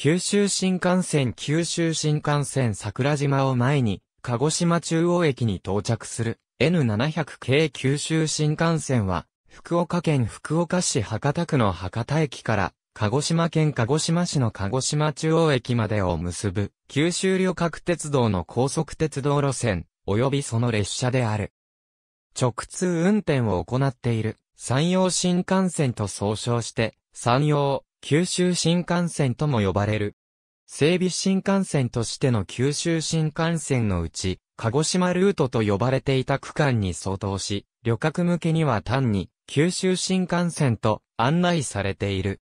九州新幹線九州新幹線桜島を前に、鹿児島中央駅に到着する N700 系九州新幹線は、福岡県福岡市博多区の博多駅から、鹿児島県鹿児島市の鹿児島中央駅までを結ぶ、九州旅客鉄道の高速鉄道路線、及びその列車である。直通運転を行っている、山陽新幹線と総称して、山陽、九州新幹線とも呼ばれる。整備新幹線としての九州新幹線のうち、鹿児島ルートと呼ばれていた区間に相当し、旅客向けには単に九州新幹線と案内されている。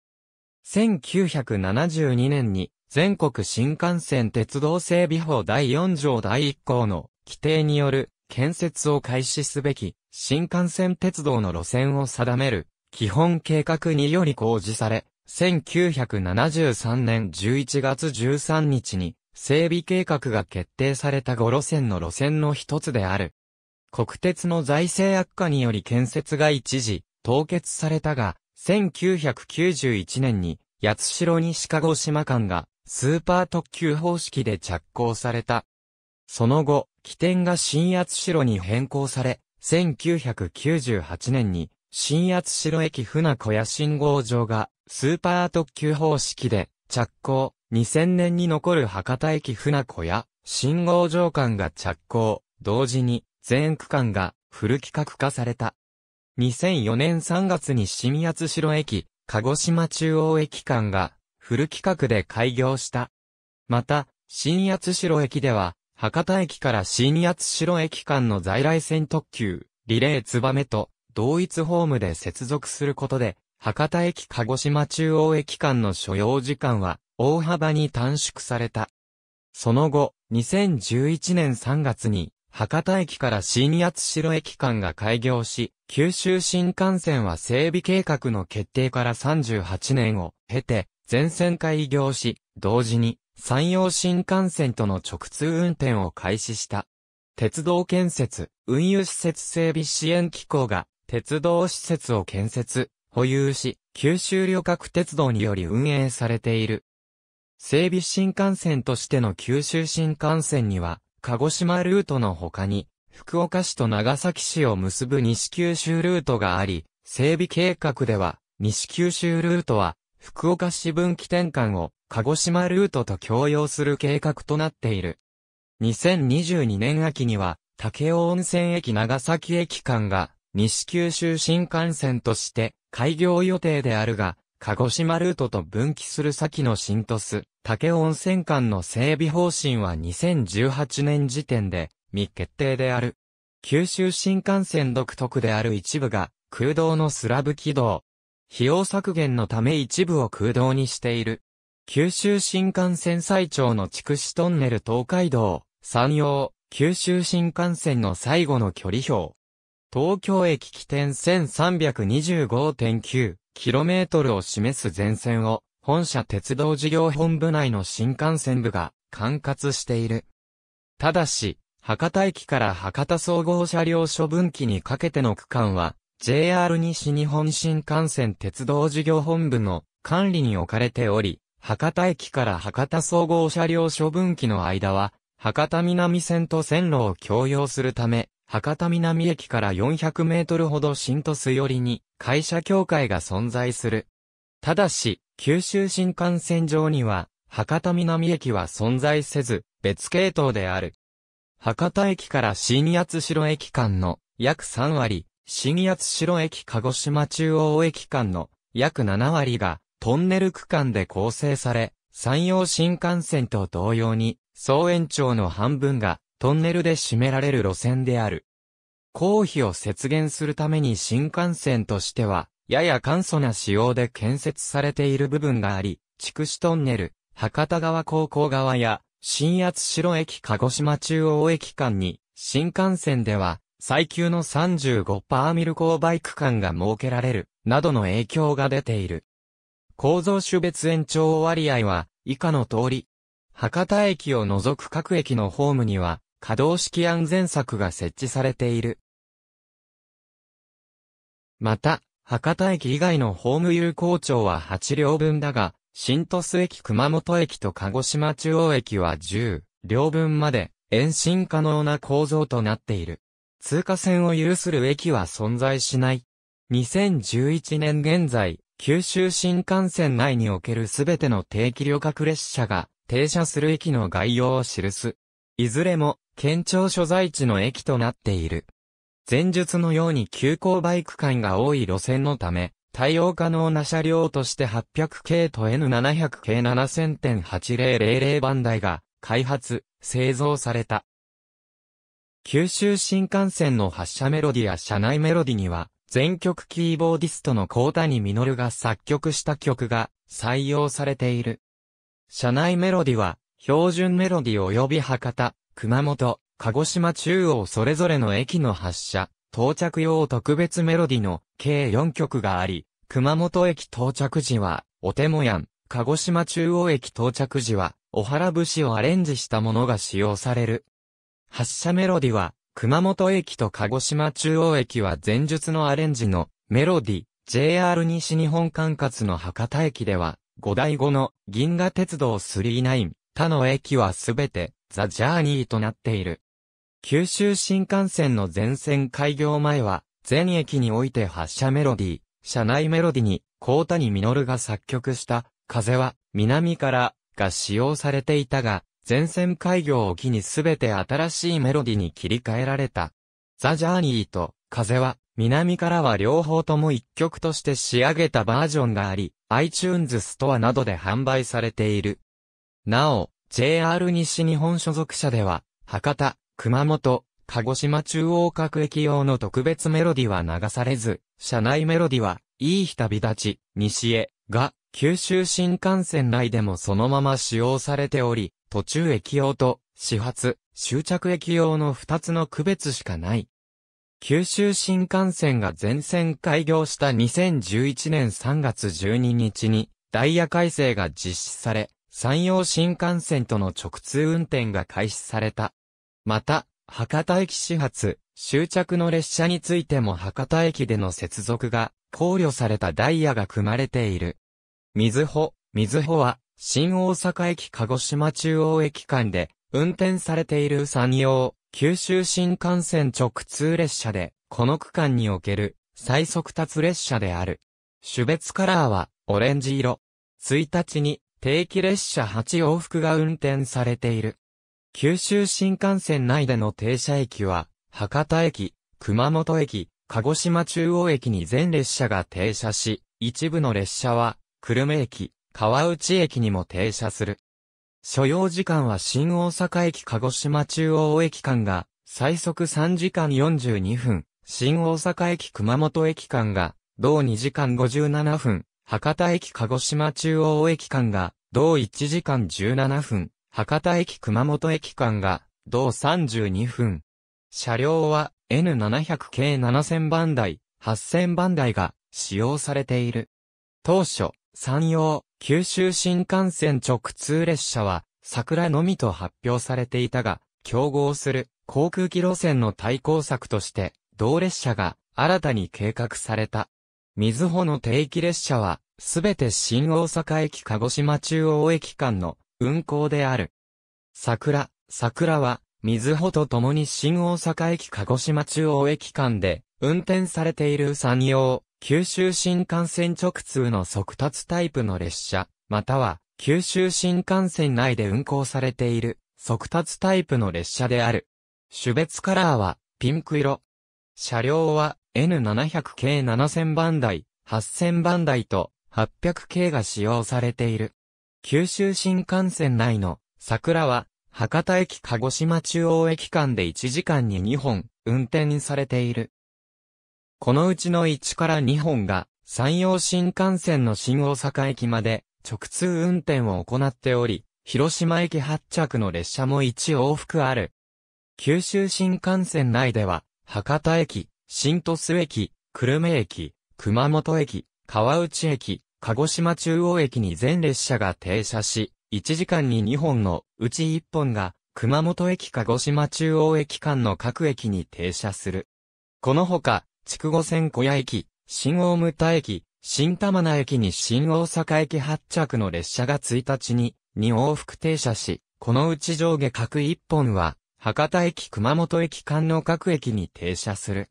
1972年に全国新幹線鉄道整備法第4条第1項の規定による建設を開始すべき新幹線鉄道の路線を定める基本計画により公示され、1973年11月13日に整備計画が決定された5路線の路線の一つである。国鉄の財政悪化により建設が一時凍結されたが、1991年に八代西鹿児島間がスーパー特急方式で着工された。その後、起点が新八代に変更され、1998年に新八代駅船小屋信号場がスーパー特急方式で着工、2000年に残る博多駅船子や信号場間が着工、同時に全区間がフル規格化された。2004年3月に新八代駅、鹿児島中央駅間がフル規格で開業した。また、新八代駅では、博多駅から新八代駅間の在来線特急、リレーつばめと、同一ホームで接続することで、博多駅鹿児島中央駅間の所要時間は大幅に短縮された。その後、2011年3月に博多駅から新八代駅間が開業し、九州新幹線は整備計画の決定から38年を経て、全線開業し、同時に山陽新幹線との直通運転を開始した。鉄道建設、運輸施設整備支援機構が、鉄道施設を建設、保有し、九州旅客鉄道により運営されている。整備新幹線としての九州新幹線には、鹿児島ルートの他に、福岡市と長崎市を結ぶ西九州ルートがあり、整備計画では、西九州ルートは、福岡市分岐転換を、鹿児島ルートと共用する計画となっている。2022年秋には、武雄温泉駅長崎駅間が、西九州新幹線として、開業予定であるが、鹿児島ルートと分岐する先の新都市、竹温泉間の整備方針は2018年時点で未決定である。九州新幹線独特である一部が空洞のスラブ軌道。費用削減のため一部を空洞にしている。九州新幹線最長の筑紫トンネル東海道、山陽、九州新幹線の最後の距離表、東京駅起点 1325.9km を示す全線を、本社鉄道事業本部内の新幹線部が管轄している。ただし、博多駅から博多総合車両処分機にかけての区間は、JR 西日本新幹線鉄道事業本部の管理に置かれており、博多駅から博多総合車両処分機の間は、博多南線と線路を共用するため、博多南駅から400メートルほど新都市寄りに会社協会が存在する。ただし、九州新幹線上には、博多南駅は存在せず、別系統である。博多駅から新八代駅間の約3割、新八代駅鹿児島中央駅間の約7割がトンネル区間で構成され、山陽新幹線と同様に、総延長の半分がトンネルで占められる路線である。公費を節減するために新幹線としては、やや簡素な仕様で建設されている部分があり、筑紫トンネル、博多川高校側や、新八代駅鹿児島中央駅間に、新幹線では、最急の35%ミル勾配区間が設けられる、などの影響が出ている。構造種別延長割合は、以下の通り。博多駅を除く各駅のホームには、可動式安全柵が設置されている。また、博多駅以外のホーム有効庁は8両分だが、新鳥栖駅熊本駅と鹿児島中央駅は10両分まで延伸可能な構造となっている。通過線を有する駅は存在しない。2011年現在、九州新幹線内におけるすべての定期旅客列車が停車する駅の概要を記す。いずれも、県庁所在地の駅となっている。前述のように急行バイク間が多い路線のため、対応可能な車両として800系と N700 系7000.8000番台が開発、製造された。九州新幹線の発車メロディや車内メロディには、全曲キーボーディストの高谷実が作曲した曲が採用されている。車内メロディは、標準メロディ及び博多、熊本、鹿児島中央それぞれの駅の発車、到着用特別メロディの計4曲があり、熊本駅到着時は、おてもやん、鹿児島中央駅到着時は、お原節をアレンジしたものが使用される。発車メロディは、熊本駅と鹿児島中央駅は前述のアレンジのメロディ、JR 西日本管轄の博多駅では、5代後の銀河鉄道39、他の駅はすべて、ザ・ジャーニーとなっている。九州新幹線の全線開業前は、全駅において発車メロディー、車内メロディに、高谷実が作曲した、風は、南から、が使用されていたが、全線開業を機にすべて新しいメロディに切り替えられた。ザ・ジャーニーと、風は、南からは両方とも一曲として仕上げたバージョンがあり、iTunes ストアなどで販売されている。なお、JR 西日本所属車では、博多、熊本、鹿児島中央各駅用の特別メロディは流されず、車内メロディは、いい日旅立ち、西へ、が、九州新幹線内でもそのまま使用されており、途中駅用と、始発、終着駅用の二つの区別しかない。九州新幹線が全線開業した2011年3月12日に、ダイヤ改正が実施され、山陽新幹線との直通運転が開始された。また、博多駅始発、終着の列車についても博多駅での接続が考慮されたダイヤが組まれている。水穂、水穂は、新大阪駅鹿児島中央駅間で、運転されている山陽、九州新幹線直通列車で、この区間における最速達列車である。種別カラーはオレンジ色。1日に定期列車8往復が運転されている。九州新幹線内での停車駅は、博多駅、熊本駅、鹿児島中央駅に全列車が停車し、一部の列車は、久留米駅、川内駅にも停車する。所要時間は新大阪駅鹿児島中央駅間が、最速3時間42分、新大阪駅熊本駅間が、同2時間57分、博多駅鹿児島中央駅間が、同1時間17分、博多駅熊本駅間が、同32分。車両は N700 系7000番台、8000番台が使用されている。当初、山陽、九州新幹線直通列車は、桜のみと発表されていたが、競合する航空機路線の対抗策として、同列車が新たに計画された。水穂の定期列車は、すべて新大阪駅鹿児島中央駅間の運行である。桜、桜は、水穂と共に新大阪駅鹿児島中央駅間で運転されている産業、九州新幹線直通の速達タイプの列車、または九州新幹線内で運行されている速達タイプの列車である。種別カラーはピンク色、車両は N700 系7000番台、8000番台と800系が使用されている。九州新幹線内の桜は博多駅鹿児島中央駅間で1時間に2本運転されている。このうちの1から2本が山陽新幹線の新大阪駅まで直通運転を行っており、広島駅発着の列車も1往復ある。九州新幹線内では博多駅、新鳥栖駅、久留米駅、熊本駅、川内駅、鹿児島中央駅に全列車が停車し、1時間に2本のうち1本が熊本駅鹿児島中央駅間の各駅に停車する。このほか、筑後線小屋駅、新大牟田駅、新玉名駅に新大阪駅発着の列車が1日に2往復停車し、このうち上下各1本は博多駅熊本駅間の各駅に停車する。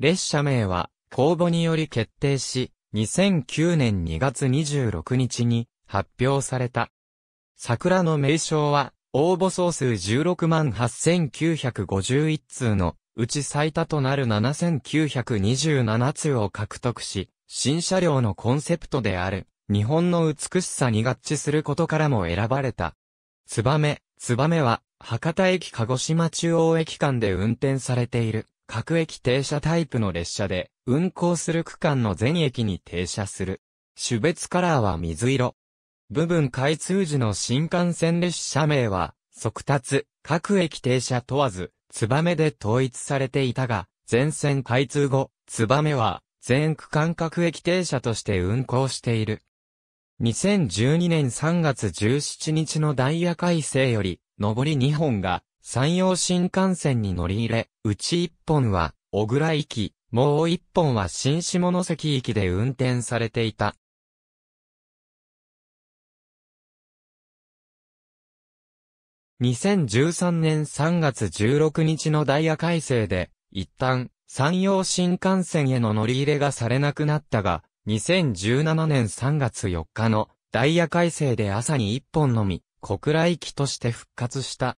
列車名は公募により決定し、2009年2月26日に発表された。桜の名称は、応募総数16万8951通のうち最多となる7927通を獲得し、新車両のコンセプトである、日本の美しさに合致することからも選ばれた。ツバメ、ツバメは、博多駅鹿児島中央駅間で運転されている各駅停車タイプの列車で運行する区間の全駅に停車する。種別カラーは水色。部分開通時の新幹線列車名は速達、各駅停車問わず、ツバメで統一されていたが、全線開通後、ツバメは全区間各駅停車として運行している。2012年3月17日のダイヤ改正より、上り2本が山陽新幹線に乗り入れ、うち1本は小倉駅、もう1本は新下関駅で運転されていた。2013年3月16日のダイヤ改正で、一旦、山陽新幹線への乗り入れがされなくなったが、2017年3月4日のダイヤ改正で朝に1本のみ、小倉駅として復活した。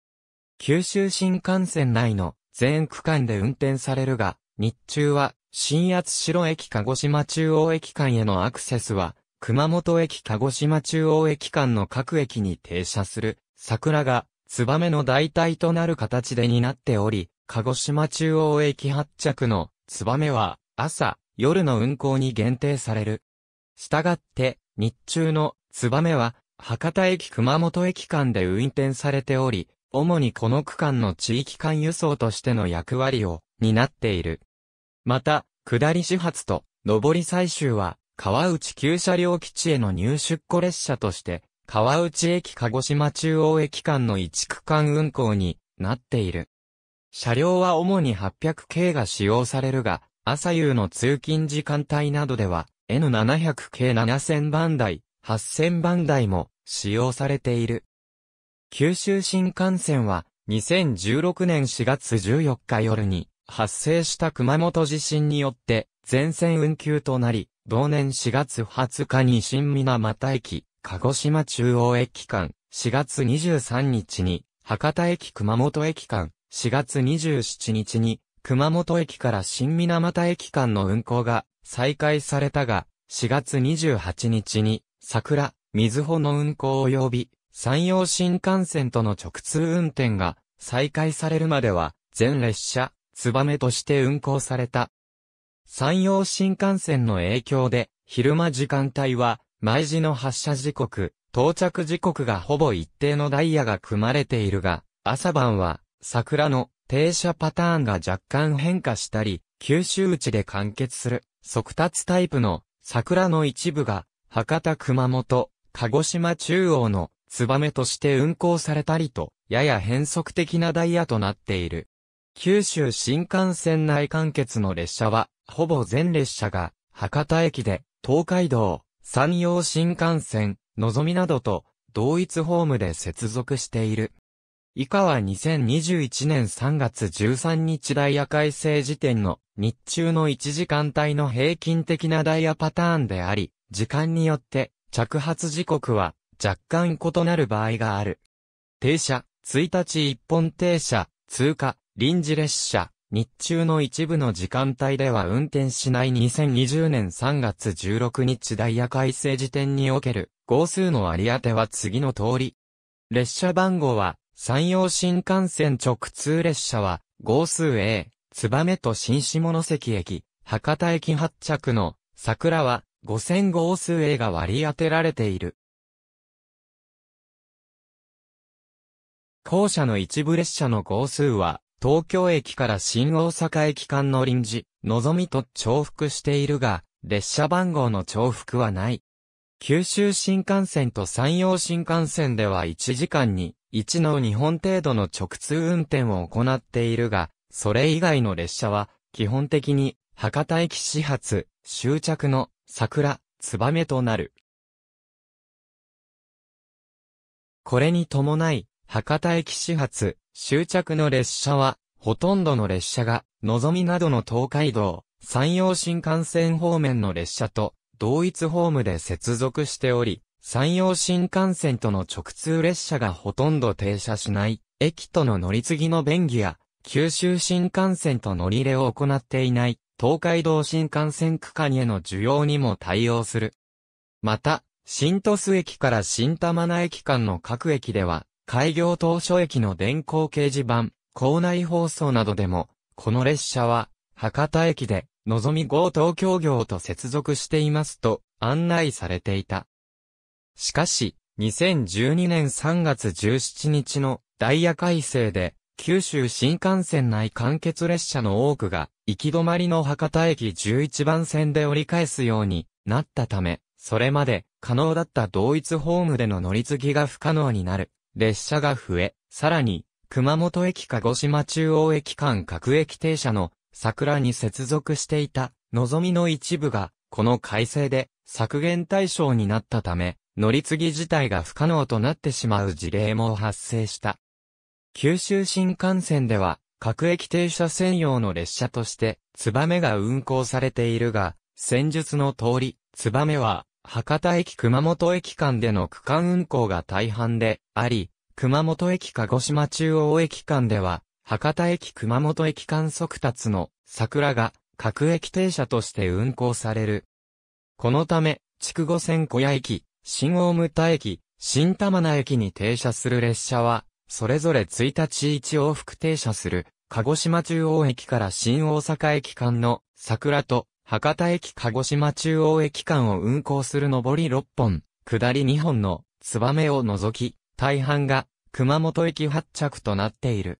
九州新幹線内の全区間で運転されるが、日中は新八代駅鹿児島中央駅間へのアクセスは、熊本駅鹿児島中央駅間の各駅に停車する桜が、ツバメの代替となる形でになっており、鹿児島中央駅発着のツバメは朝、夜の運行に限定される。したがって、日中のツバメは博多駅熊本駅間で運転されており、主にこの区間の地域間輸送としての役割を担っている。また、下り始発と上り最終は、川内旧車両基地への入出庫列車として、川内駅鹿児島中央駅間の一区間運行になっている。車両は主に 800K が使用されるが、朝夕の通勤時間帯などでは、N700K7000 番台、8000番台も使用されている。九州新幹線は2016年4月14日夜に発生した熊本地震によって全線運休となり、同年4月20日に新水俣駅、鹿児島中央駅間、4月23日に博多駅熊本駅間、4月27日に熊本駅から新水俣駅間の運行が再開されたが、4月28日に桜、水穂の運行及び、山陽新幹線との直通運転が再開されるまでは、全列車、ツバメとして運行された。山陽新幹線の影響で、昼間時間帯は、毎時の発車時刻、到着時刻がほぼ一定のダイヤが組まれているが、朝晩は、桜の停車パターンが若干変化したり、九州地で完結する、速達タイプの桜の一部が博多熊本、鹿児島中央の燕として運行されたりと、やや変則的なダイヤとなっている。九州新幹線内間欠の列車は、ほぼ全列車が、博多駅で、東海道、山陽新幹線、のぞみなどと、同一ホームで接続している。以下は2021年3月13日ダイヤ改正時点の日中の1時間帯の平均的なダイヤパターンであり、時間によって着発時刻は若干異なる場合がある。停車、1日一本停車、通過、臨時列車、日中の一部の時間帯では運転しない2020年3月16日ダイヤ改正時点における号数の割り当ては次の通り。列車番号は、山陽新幹線直通列車は、号数 A、燕と新下関駅、博多駅発着の、桜は、5000号数 A が割り当てられている。校舎の一部列車の号数は、東京駅から新大阪駅間の臨時、のぞみと重複しているが、列車番号の重複はない。九州新幹線と山陽新幹線では1時間に1の2本程度の直通運転を行っているが、それ以外の列車は基本的に博多駅始発、終着の桜、燕となる。これに伴い、博多駅始発、終着の列車は、ほとんどの列車が、のぞみなどの東海道、山陽新幹線方面の列車と、同一ホームで接続しており、山陽新幹線との直通列車がほとんど停車しない、駅との乗り継ぎの便宜や、九州新幹線と乗り入れを行っていない、東海道新幹線区間への需要にも対応する。また、新都市駅から新玉名駅間の各駅では、開業当初駅の電光掲示板、校内放送などでも、この列車は、博多駅で、のぞみ号東京業と接続していますと案内されていた。しかし、2012年3月17日のダイヤ改正で、九州新幹線内完結列車の多くが行き止まりの博多駅11番線で折り返すようになったため、それまで可能だった同一ホームでの乗り継ぎが不可能になる。列車が増え、さらに、熊本駅鹿児島中央駅間各駅停車の桜に接続していた、のぞみの一部が、この改正で削減対象になったため、乗り継ぎ自体が不可能となってしまう事例も発生した。九州新幹線では、各駅停車専用の列車として、ツバメが運行されているが、戦術の通り、ツバメは、博多駅熊本駅間での区間運行が大半であり、熊本駅鹿児島中央駅間では、博多駅熊本駅間速達の桜が各駅停車として運行される。このため、筑後線小屋駅、新大牟田駅、新玉名駅に停車する列車は、それぞれ1日1往復停車する、鹿児島中央駅から新大阪駅間の桜と博多駅鹿児島中央駅間を運行する上り6本、下り2本のツバメを除き、大半が熊本駅発着となっている。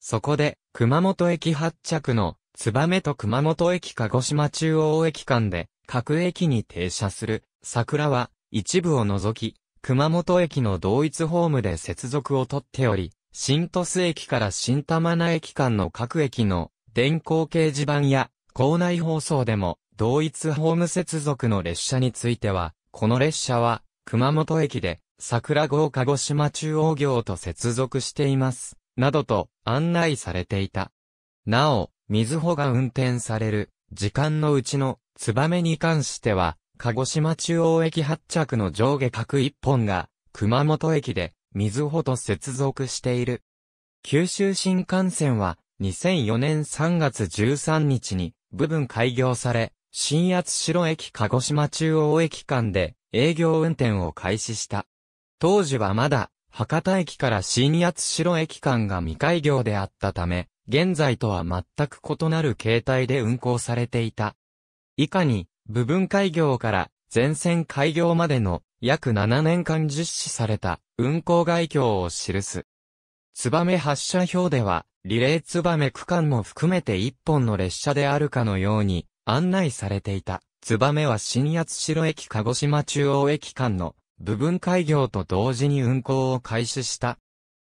そこで、熊本駅発着のツバメと熊本駅鹿児島中央駅間で各駅に停車する桜は一部を除き、熊本駅の同一ホームで接続をとっており、新鳥栖駅から新玉名駅間の各駅の電光掲示板や校内放送でも同一ホーム接続の列車については、この列車は熊本駅で桜号鹿児島中央行と接続しています、などと案内されていた。なお、水穂が運転される時間のうちのツバメに関しては、鹿児島中央駅発着の上下各1本が、熊本駅で、水穂と接続している。九州新幹線は、2004年3月13日に、部分開業され、新八代駅鹿児島中央駅間で、営業運転を開始した。当時はまだ、博多駅から新八代駅間が未開業であったため、現在とは全く異なる形態で運行されていた。以下に、部分開業から全線開業までの約7年間実施された運行概況を記す。ツバメ発車表では、リレーツバメ区間も含めて1本の列車であるかのように案内されていた。ツバメは新八代駅鹿児島中央駅間の部分開業と同時に運行を開始した。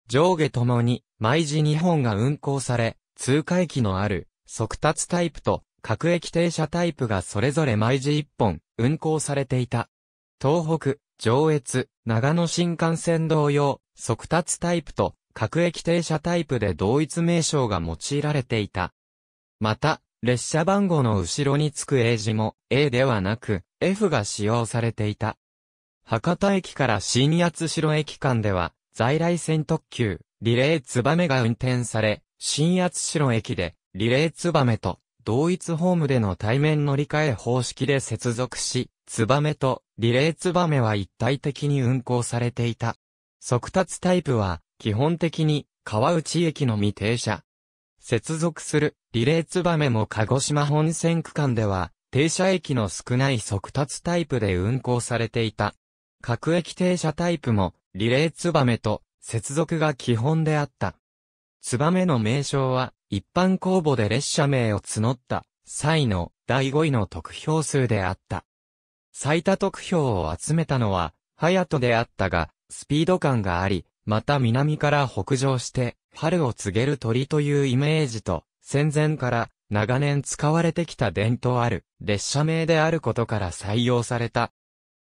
上下ともに毎時2本が運行され、通過駅のある速達タイプと各駅停車タイプがそれぞれ毎時1本運行されていた。東北、上越、長野新幹線同様、速達タイプと各駅停車タイプで同一名称が用いられていた。また、列車番号の後ろにつく英字も A ではなく F が使用されていた。博多駅から新八代駅間では在来線特急リレーツバメが運転され、新八代駅でリレーツバメと同一ホームでの対面乗り換え方式で接続し、ツバメとリレーツバメは一体的に運行されていた。速達タイプは、基本的に、川内駅の未停車。接続するリレーツバメも鹿児島本線区間では、停車駅の少ない速達タイプで運行されていた。各駅停車タイプも、リレーツバメと接続が基本であった。ツバメの名称は、一般公募で列車名を募った際の第5位の得票数であった。最多得票を集めたのは、ハヤトであったが、スピード感があり、また南から北上して、春を告げる鳥というイメージと、戦前から長年使われてきた伝統ある列車名であることから採用された。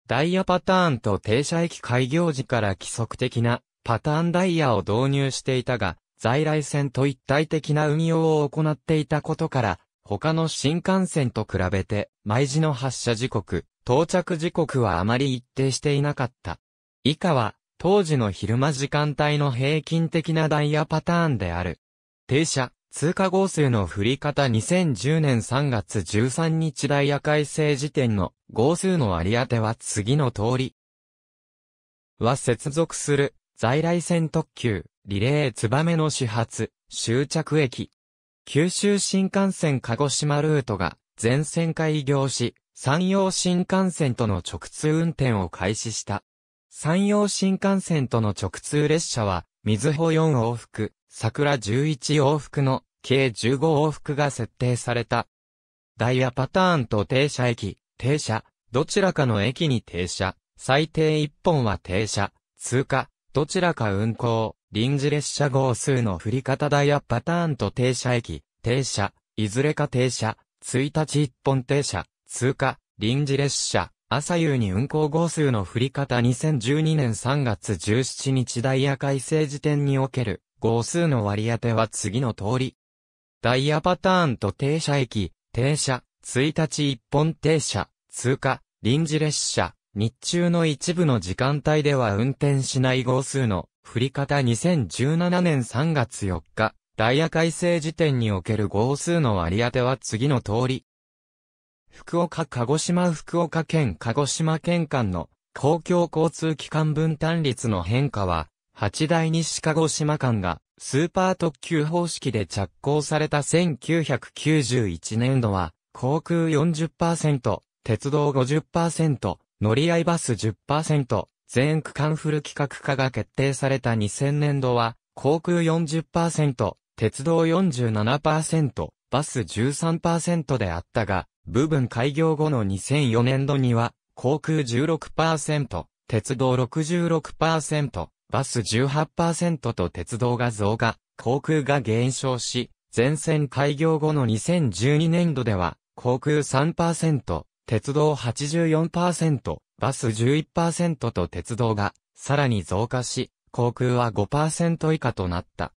ダイヤパターンと停車駅開業時から規則的なパターンダイヤを導入していたが、在来線と一体的な運用を行っていたことから、他の新幹線と比べて、毎時の発車時刻、到着時刻はあまり一定していなかった。以下は、当時の昼間時間帯の平均的なダイヤパターンである。停車、通過号数の振り方2010年3月13日ダイヤ改正時点の号数の割り当ては次の通り。は接続する在来線特急、リレーツバメの始発、終着駅。九州新幹線鹿児島ルートが全線開業し、山陽新幹線との直通運転を開始した。山陽新幹線との直通列車は、水穂4往復、桜11往復の計15往復が設定された。ダイヤパターンと停車駅、停車、どちらかの駅に停車、最低1本は停車、通過、どちらか運行。臨時列車号数の振り方ダイヤパターンと停車駅、停車、いずれか停車、1日1本停車、通過、臨時列車、朝夕に運行号数の振り方2012年3月17日ダイヤ改正時点における号数の割り当ては次の通り。ダイヤパターンと停車駅、停車、1日1本停車、通過、臨時列車、日中の一部の時間帯では運転しない号数の振り方2017年3月4日、ダイヤ改正時点における号数の割り当ては次の通り。福岡鹿児島福岡県鹿児島県間の公共交通機関分担率の変化は、八大西鹿児島間がスーパー特急方式で着工された1991年度は、航空40%、鉄道50%、乗り合いバス10%、全区間フル規格化が決定された2000年度は、航空40%、鉄道47%、バス13%であったが、部分開業後の2004年度には、航空16%、鉄道66%、バス18%と鉄道が増加、航空が減少し、全線開業後の2012年度では、航空3%、鉄道84%、バス11%と鉄道がさらに増加し、航空は5%以下となった。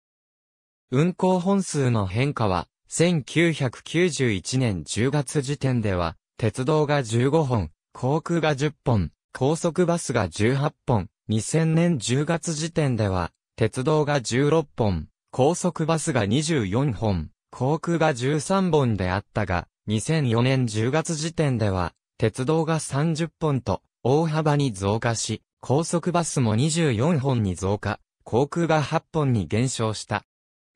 運行本数の変化は、1991年10月時点では、鉄道が15本、航空が10本、高速バスが18本、2000年10月時点では、鉄道が16本、高速バスが24本、航空が13本であったが、2004年10月時点では、鉄道が30本と、大幅に増加し、高速バスも24本に増加、航空が8本に減少した。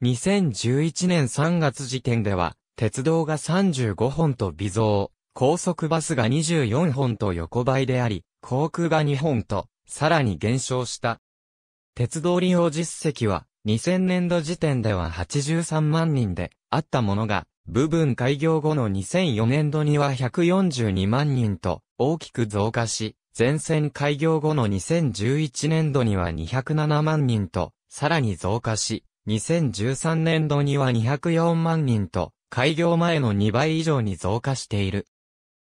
2011年3月時点では、鉄道が35本と微増、高速バスが24本と横ばいであり、航空が2本と、さらに減少した。鉄道利用実績は、2000年度時点では83万人であったものが、部分開業後の2004年度には142万人と大きく増加し、全線開業後の2011年度には207万人とさらに増加し、2013年度には204万人と開業前の2倍以上に増加している。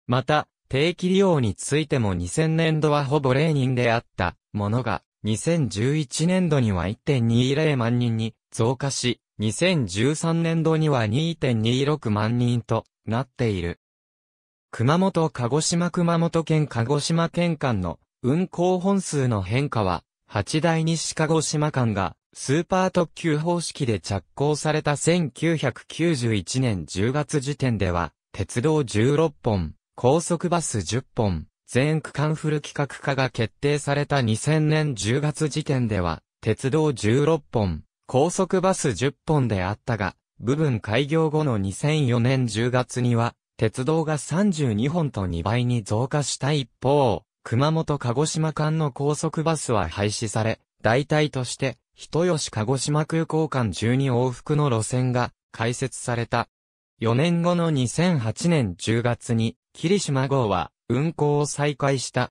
また、定期利用についても2000年度はほぼ0人であったものが、2011年度には1.20万人に増加し、2013年度には2.26万人となっている。熊本鹿児島熊本県鹿児島県間の運行本数の変化は、八大西鹿児島間がスーパー特急方式で着工された1991年10月時点では、鉄道16本、高速バス10本、全区間フル規格化が決定された2000年10月時点では、鉄道16本、高速バス10本であったが、部分開業後の2004年10月には、鉄道が32本と2倍に増加した一方、熊本鹿児島間の高速バスは廃止され、代替として、人吉鹿児島空港間12往復の路線が開設された。4年後の2008年10月に、霧島号は運行を再開した。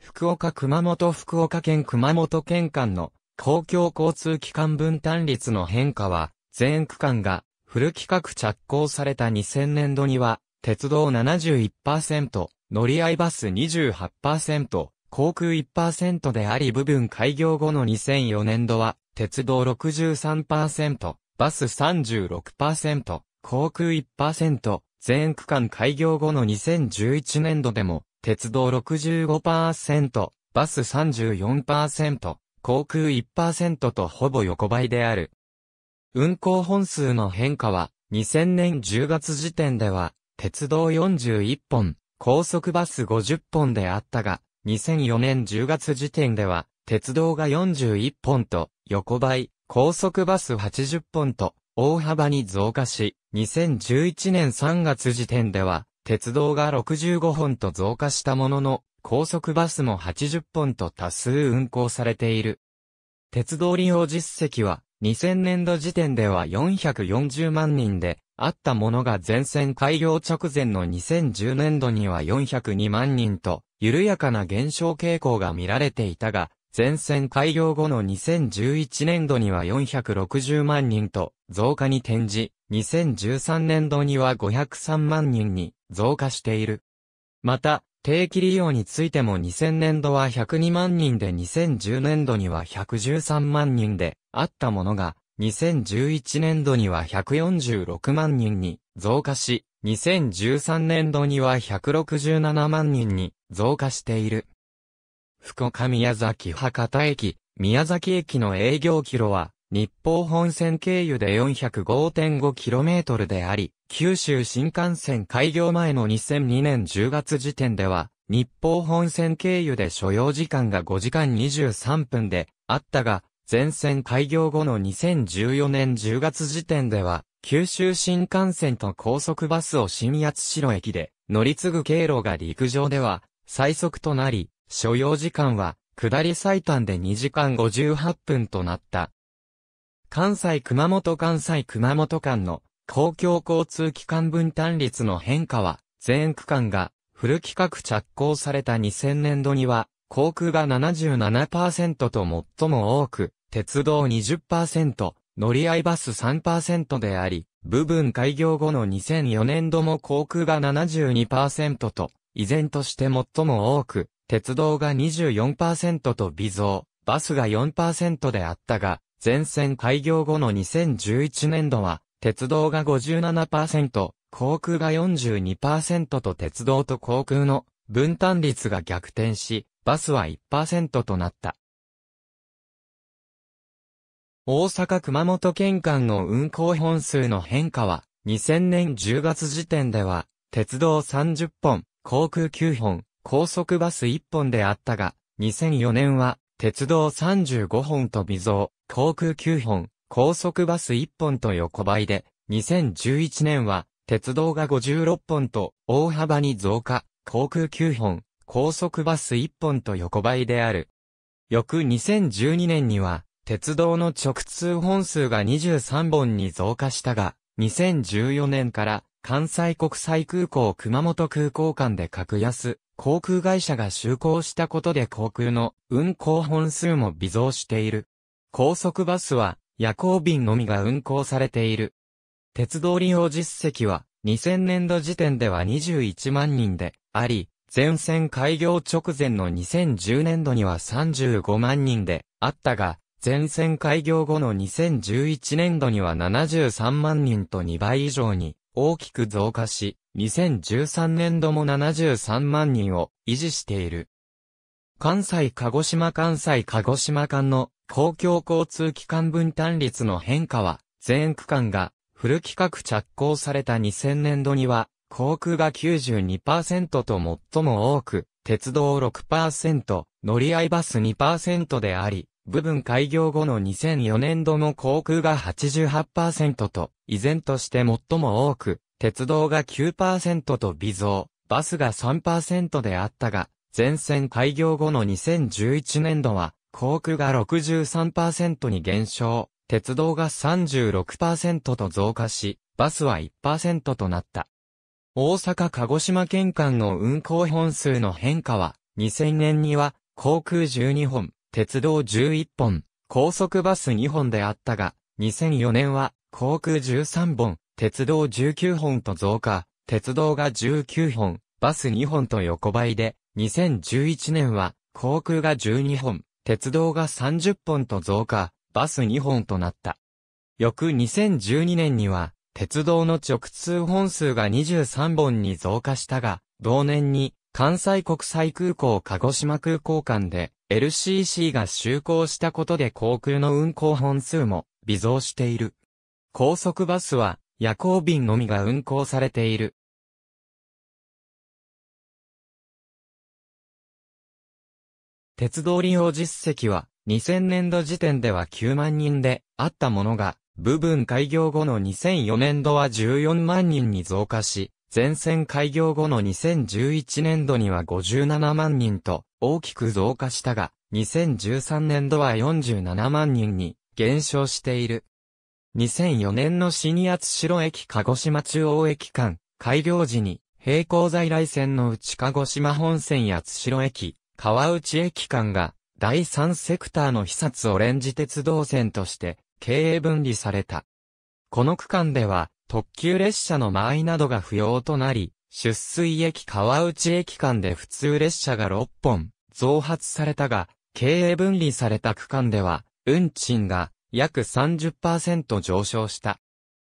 福岡熊本福岡県熊本県間の公共交通機関分担率の変化は、全区間がフル規格着工された2000年度には、鉄道71%、乗り合いバス28%、航空1%であり部分開業後の2004年度は、鉄道63%、バス36%、航空1%、全区間開業後の2011年度でも、鉄道65%、バス34%、航空1%とほぼ横ばいである。運行本数の変化は、2000年10月時点では、鉄道41本、高速バス50本であったが、2004年10月時点では、鉄道が41本と、横ばい、高速バス80本と、大幅に増加し、2011年3月時点では、鉄道が65本と増加したものの、高速バスも80本と多数運行されている。鉄道利用実績は2000年度時点では440万人で、あったものが全線開業直前の2010年度には402万人と、緩やかな減少傾向が見られていたが、全線開業後の2011年度には460万人と増加に転じ、2013年度には503万人に増加している。また、定期利用についても2000年度は102万人で2010年度には113万人であったものが、2011年度には146万人に増加し、2013年度には167万人に増加している。福岡宮崎博多駅、宮崎駅の営業キロは日方本線経由で 405.5km であり、九州新幹線開業前の2002年10月時点では、日方本線経由で所要時間が5時間23分であったが、全線開業後の2014年10月時点では、九州新幹線と高速バスを新八代駅で乗り継ぐ経路が陸上では最速となり、所要時間は下り最短で2時間58分となった。関西熊本関西熊本間の公共交通機関分担率の変化は、全区間がフル規格着工された2000年度には、航空が77%と最も多く、鉄道20%、乗り合いバス3%であり、部分開業後の2004年度も航空が72%と、依然として最も多く、鉄道が24%と微増、バスが4%であったが、全線開業後の2011年度は、鉄道が57%、航空が42%と鉄道と航空の分担率が逆転し、バスは1%となった。大阪熊本県間の運行本数の変化は、2000年10月時点では、鉄道30本、航空9本、高速バス1本であったが、2004年は、鉄道35本と微増、航空9本、高速バス1本と横ばいで、2011年は、鉄道が56本と大幅に増加、航空9本、高速バス1本と横ばいである。翌2012年には、鉄道の直通本数が23本に増加したが、2014年から関西国際空港熊本空港間で格安、航空会社が就航したことで航空の運航本数も微増している。高速バスは夜行便のみが運行されている。鉄道利用実績は2000年度時点では21万人であり、全線開業直前の2010年度には35万人であったが、全線開業後の2011年度には73万人と2倍以上に大きく増加し、2013年度も73万人を維持している。関西鹿児島関西鹿児島間の公共交通機関分担率の変化は、全区間がフル規格着工された2000年度には、航空が92%と最も多く、鉄道6%、乗り合いバス2%であり、部分開業後の2004年度の航空が88%と、依然として最も多く、鉄道が9%と微増、バスが3%であったが、前線開業後の2011年度は、航空が63%に減少、鉄道が36%と増加し、バスは1%となった。大阪鹿児島県間の運行本数の変化は、2000年には航空12本、鉄道11本、高速バス2本であったが、2004年は航空13本、鉄道19本と増加、鉄道が19本、バス2本と横ばいで、2011年は航空が12本、鉄道が30本と増加、バス2本となった。翌2012年には、鉄道の直通本数が23本に増加したが、同年に関西国際空港鹿児島空港間で LCC が就航したことで航空の運行本数も微増している。高速バスは夜行便のみが運行されている。鉄道利用実績は、2000年度時点では9万人であったものが、部分開業後の2004年度は14万人に増加し、全線開業後の2011年度には57万人と大きく増加したが、2013年度は47万人に減少している。2004年の新八代駅鹿児島中央駅間開業時に並行在来線のうち鹿児島本線八代駅、川内駅間が第3セクターの被殺オレンジ鉄道線として経営分離された。この区間では特急列車の間合いなどが不要となり、出水駅川内駅間で普通列車が6本増発されたが、経営分離された区間では運賃が約30%上昇した。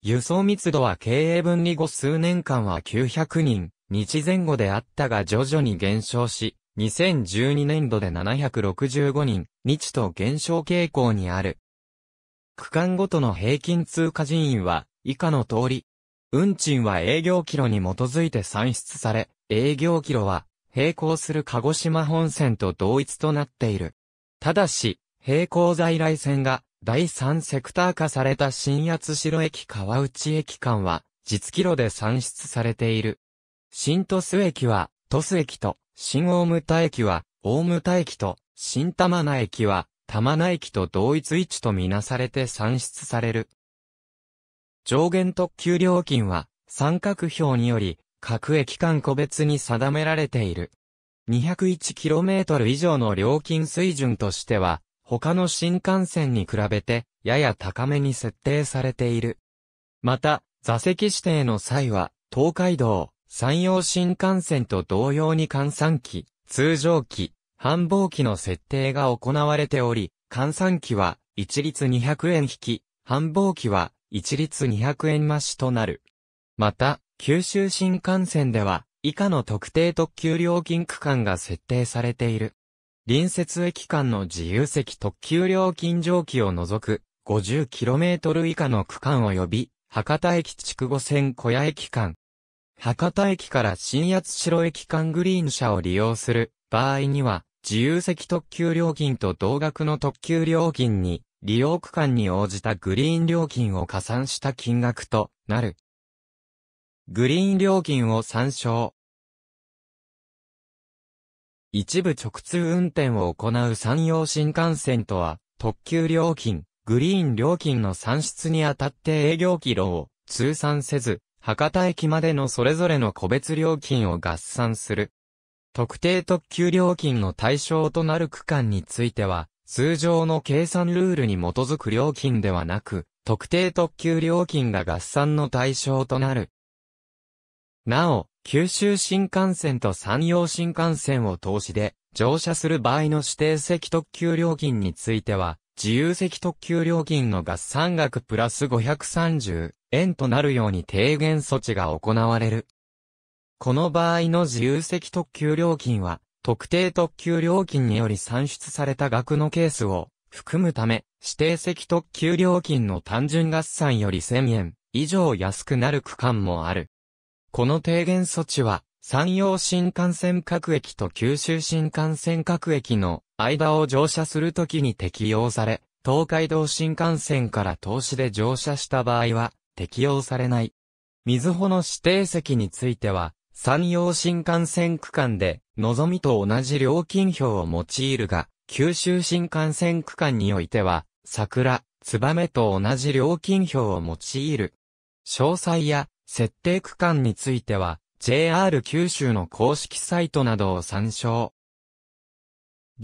輸送密度は経営分離後数年間は900人、日前後であったが徐々に減少し、2012年度で765人、日と減少傾向にある。区間ごとの平均通過人員は、以下の通り。運賃は営業キロに基づいて算出され、営業キロは、並行する鹿児島本線と同一となっている。ただし、並行在来線が、第3セクター化された新八代駅川内駅間は、実キロで算出されている。新都市駅は、鳥栖駅と新大牟田駅は、大牟田駅と新玉名駅は、玉名駅と同一位置とみなされて算出される。上限特急料金は、三角表により、各駅間個別に定められている。201km 以上の料金水準としては、他の新幹線に比べて、やや高めに設定されている。また、座席指定の際は、東海道、山陽新幹線と同様に換算機、通常機、繁忙機の設定が行われており、換算機は一律200円引き、繁忙機は一律200円増しとなる。また、九州新幹線では、以下の特定特急料金区間が設定されている。隣接駅間の自由席特急料金上記を除く 50km 以下の区間及び、博多駅筑後線小屋駅間、博多駅から新八代駅間グリーン車を利用する場合には、自由席特急料金と同額の特急料金に、利用区間に応じたグリーン料金を加算した金額となる。グリーン料金を参照。一部直通運転を行う山陽新幹線とは、特急料金、グリーン料金の算出にあたって営業キロを通算せず、博多駅までのそれぞれの個別料金を合算する。特定特急料金の対象となる区間については、通常の計算ルールに基づく料金ではなく、特定特急料金が合算の対象となる。なお、九州新幹線と山陽新幹線を投資で乗車する場合の指定席特急料金については、自由席特急料金の合算額プラス530円となるように低減措置が行われる。この場合の自由席特急料金は、特定特急料金により算出された額のケースを含むため、指定席特急料金の単純合算より1000円以上安くなる区間もある。この低減措置は、山陽新幹線各駅と九州新幹線各駅の間を乗車するときに適用され、東海道新幹線から投資で乗車した場合は、適用されない。水穂の指定席については、山陽新幹線区間で、のぞみと同じ料金表を用いるが、九州新幹線区間においては、桜、ツバメと同じ料金表を用いる。詳細や、設定区間については、JR 九州の公式サイトなどを参照。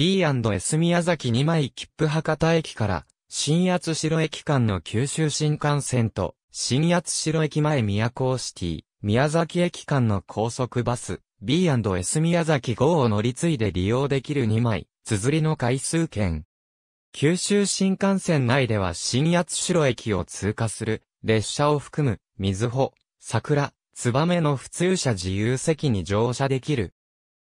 B&S 宮崎2枚切符博多駅から、新八代駅間の九州新幹線と、新八代駅前宮古シティ、宮崎駅間の高速バス、B&S 宮崎号を乗り継いで利用できる2枚、綴りの回数券。九州新幹線内では新八代駅を通過する、列車を含む、水穂、桜、燕の普通車自由席に乗車できる、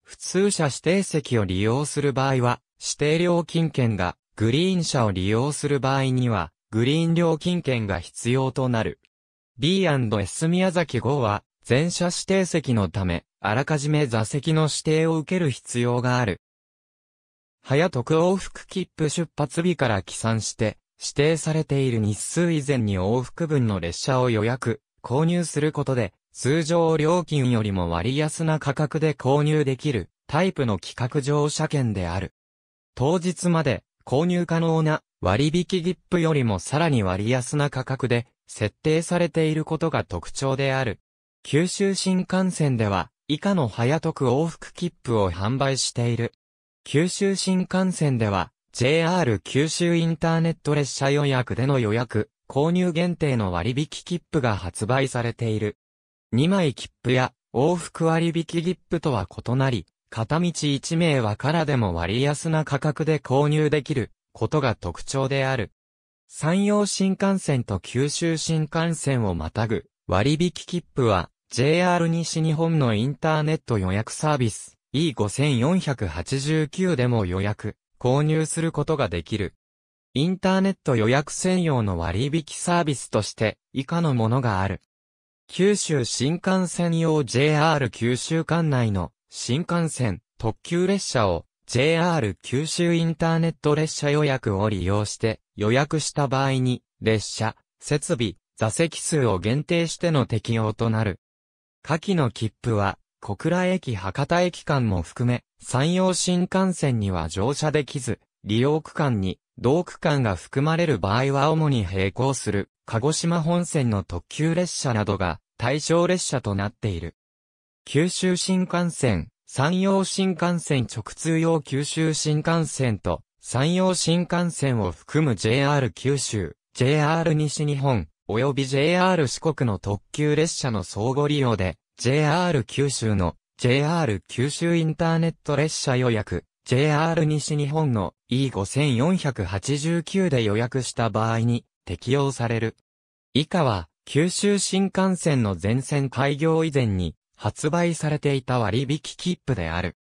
普通車指定席を利用する場合は、指定料金券が、グリーン車を利用する場合には、グリーン料金券が必要となる。B&S 宮崎号は、全車指定席のため、あらかじめ座席の指定を受ける必要がある。早特往復切符出発日から起算して、指定されている日数以前に往復分の列車を予約、購入することで、通常料金よりも割安な価格で購入できるタイプの企画乗車券である。当日まで購入可能な割引切符よりもさらに割安な価格で設定されていることが特徴である。九州新幹線では以下の早得往復切符を販売している。九州新幹線では JR 九州インターネット列車予約での予約、購入限定の割引切符が発売されている。2枚切符や往復割引切符とは異なり、片道1名はからでも割安な価格で購入できることが特徴である。山陽新幹線と九州新幹線をまたぐ割引切符は JR 西日本のインターネット予約サービス E5489 でも予約、購入することができる。インターネット予約専用の割引サービスとして以下のものがある。九州新幹線用 JR 九州管内の新幹線特急列車を JR 九州インターネット列車予約を利用して予約した場合に列車、設備、座席数を限定しての適用となる。下記の切符は小倉駅博多駅間も含め山陽新幹線には乗車できず利用区間に同区間が含まれる場合は主に並行する、鹿児島本線の特急列車などが対象列車となっている。九州新幹線、山陽新幹線直通用九州新幹線と、山陽新幹線を含む JR 九州、JR 西日本、及び JR 四国の特急列車の相互利用で、JR 九州の JR 九州インターネット列車予約、JR 西日本の E5489 で予約した場合に適用される。以下は、九州新幹線の全線開業以前に発売されていた割引切符である。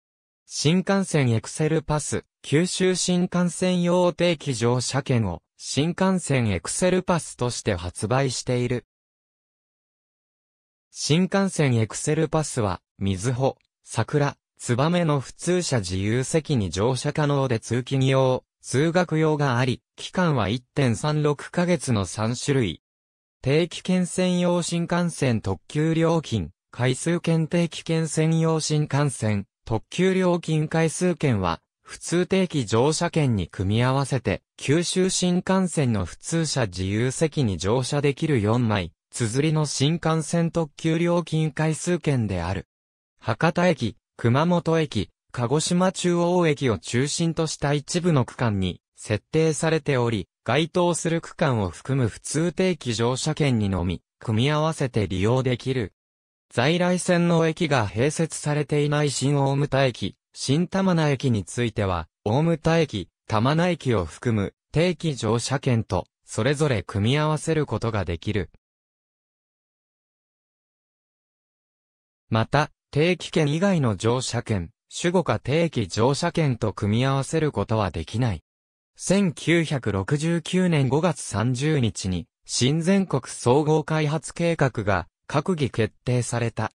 新幹線エクセルパス、九州新幹線用定期乗車券を新幹線エクセルパスとして発売している。新幹線エクセルパスは、水穂、桜、ツバメの普通車自由席に乗車可能で通勤用、通学用があり、期間は1.36ヶ月の3種類。定期券専用新幹線特急料金、回数券定期券専用新幹線、特急料金回数券は、普通定期乗車券に組み合わせて、九州新幹線の普通車自由席に乗車できる4枚、綴りの新幹線特急料金回数券である。博多駅、熊本駅、鹿児島中央駅を中心とした一部の区間に設定されており、該当する区間を含む普通定期乗車券にのみ、組み合わせて利用できる。在来線の駅が併設されていない新大牟田駅、新玉名駅については、大牟田駅、玉名駅を含む定期乗車券と、それぞれ組み合わせることができる。また、定期券以外の乗車券、主語か定期乗車券と組み合わせることはできない。1969年5月30日に、新全国総合開発計画が閣議決定された。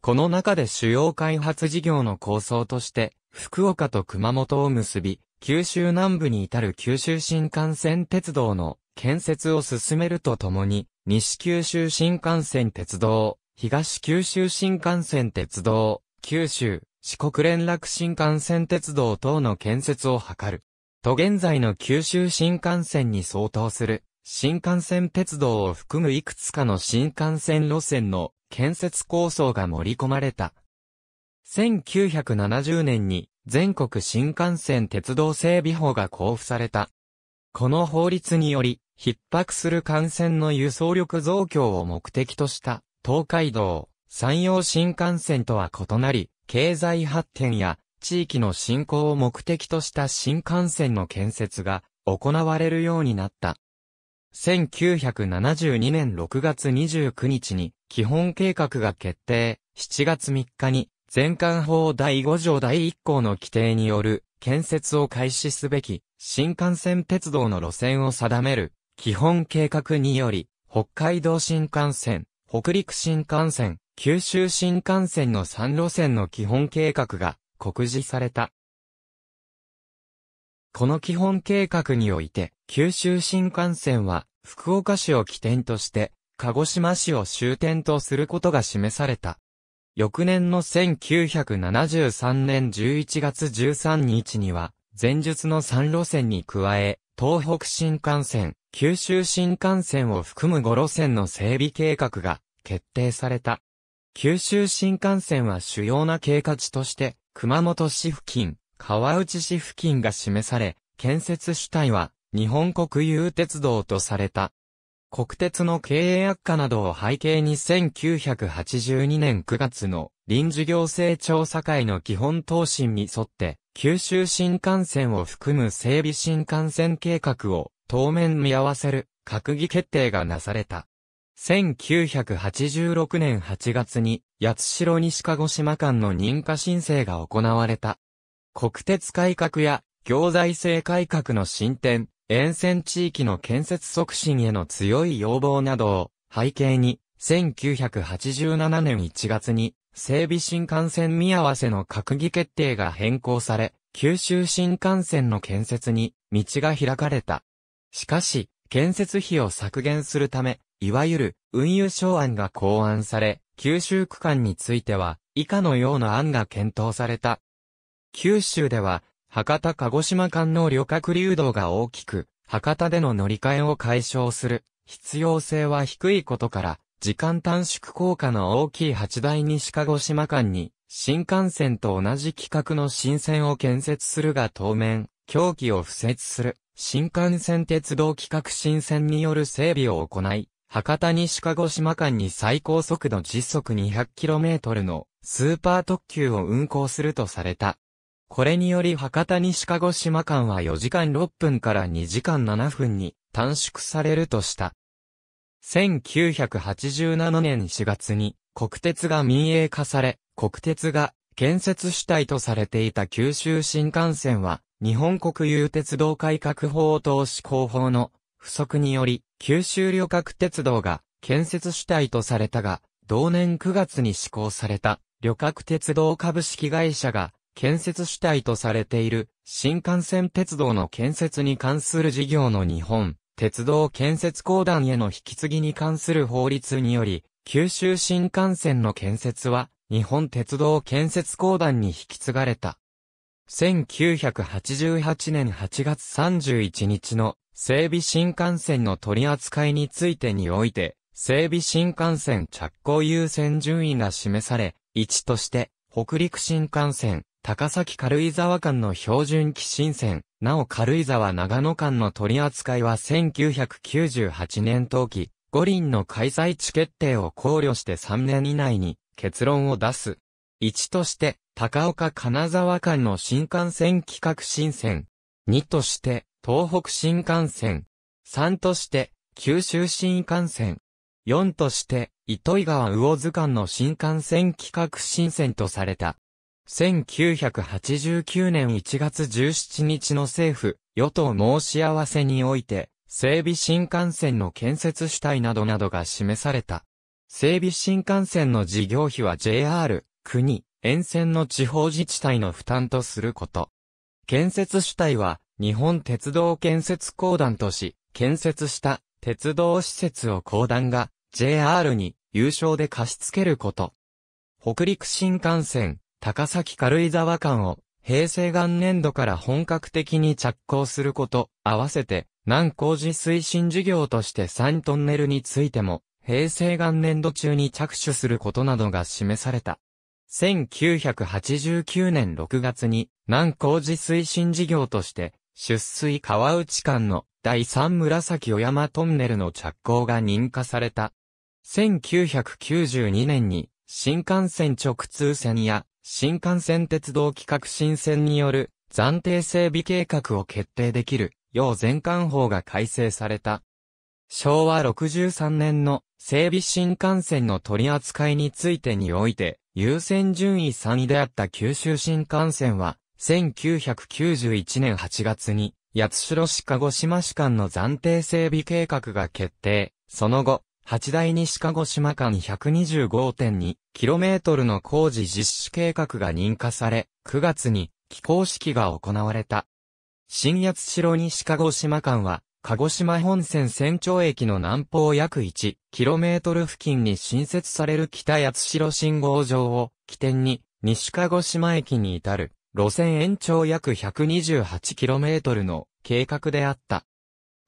この中で主要開発事業の構想として、福岡と熊本を結び、九州南部に至る九州新幹線鉄道の建設を進めるとともに、西九州新幹線鉄道、東九州新幹線鉄道、九州、四国連絡新幹線鉄道等の建設を図る。と現在の九州新幹線に相当する、新幹線鉄道を含むいくつかの新幹線路線の建設構想が盛り込まれた。1970年に全国新幹線鉄道整備法が交付された。この法律により、逼迫する幹線の輸送力増強を目的とした東海道、山陽新幹線とは異なり、経済発展や地域の振興を目的とした新幹線の建設が行われるようになった。1972年6月29日に基本計画が決定、7月3日に全館法第5条第1項の規定による建設を開始すべき新幹線鉄道の路線を定める基本計画により北海道新幹線、北陸新幹線、九州新幹線の3路線の基本計画が告示された。この基本計画において、九州新幹線は福岡市を起点として、鹿児島市を終点とすることが示された。翌年の1973年11月13日には、前述の3路線に加え、東北新幹線、九州新幹線を含む5路線の整備計画が決定された。九州新幹線は主要な経過地として、熊本市付近、川内市付近が示され、建設主体は日本国有鉄道とされた。国鉄の経営悪化などを背景に1982年9月の臨時行政調査会の基本答申に沿って、九州新幹線を含む整備新幹線計画を当面見合わせる閣議決定がなされた。1986年8月に、八代西鹿児島間の認可申請が行われた。国鉄改革や、行財政改革の進展、沿線地域の建設促進への強い要望などを背景に、1987年1月に、整備新幹線見合わせの閣議決定が変更され、九州新幹線の建設に道が開かれた。しかし、建設費を削減するため、いわゆる運輸省案が考案され、九州区間については、以下のような案が検討された。九州では、博多鹿児島間の旅客流動が大きく、博多での乗り換えを解消する必要性は低いことから、時間短縮効果の大きい八大西鹿児島間に、新幹線と同じ規格の新線を建設するが当面、狂気を付設する、新幹線鉄道規格新線による整備を行い、博多西鹿児島間に最高速度時速 200km のスーパー特急を運行するとされた。これにより博多西鹿児島間は4時間6分から2時間7分に短縮されるとした。1987年4月に国鉄が民営化され、国鉄が建設主体とされていた九州新幹線は日本国有鉄道改革法を通し広報の不足により、九州旅客鉄道が建設主体とされたが、同年9月に施行された旅客鉄道株式会社が建設主体とされている新幹線鉄道の建設に関する事業の日本鉄道建設公団への引き継ぎに関する法律により、九州新幹線の建設は日本鉄道建設公団に引き継がれた。1988年8月31日の整備新幹線の取り扱いについてにおいて、整備新幹線着工優先順位が示され、1として、北陸新幹線、高崎軽井沢間の標準基新線、なお軽井沢長野間の取り扱いは1998年冬季、五輪の開催地決定を考慮して3年以内に結論を出す。1として、高岡金沢間の新幹線企画新線。2として、東北新幹線。3として、九州新幹線。4として、糸魚川魚津間の新幹線企画新線とされた。1989年1月17日の政府、与党申し合わせにおいて、整備新幹線の建設主体などなどが示された。整備新幹線の事業費は JR、国、沿線の地方自治体の負担とすること。建設主体は日本鉄道建設公団とし、建設した鉄道施設を公団が JR に有償で貸し付けること。北陸新幹線、高崎軽井沢間を平成元年度から本格的に着工すること、合わせて南高寺推進事業として3トンネルについても、平成元年度中に着手することなどが示された。1989年6月に南高寺推進事業として出水川内間の第三紫小山トンネルの着工が認可された。1992年に新幹線直通線や新幹線鉄道規格新線による暫定整備計画を決定できる要全館法が改正された。昭和63年の整備新幹線の取り扱いについてにおいて優先順位3位であった九州新幹線は1991年8月に、八代市鹿児島市間の暫定整備計画が決定。その後、八大西鹿児島間 125.2km の工事実施計画が認可され、9月に起工式が行われた。新八代西鹿児島間は、鹿児島本線船長駅の南方約 1km 付近に新設される北八代信号場を起点に、西鹿児島駅に至る路線延長約 128km の計画であった。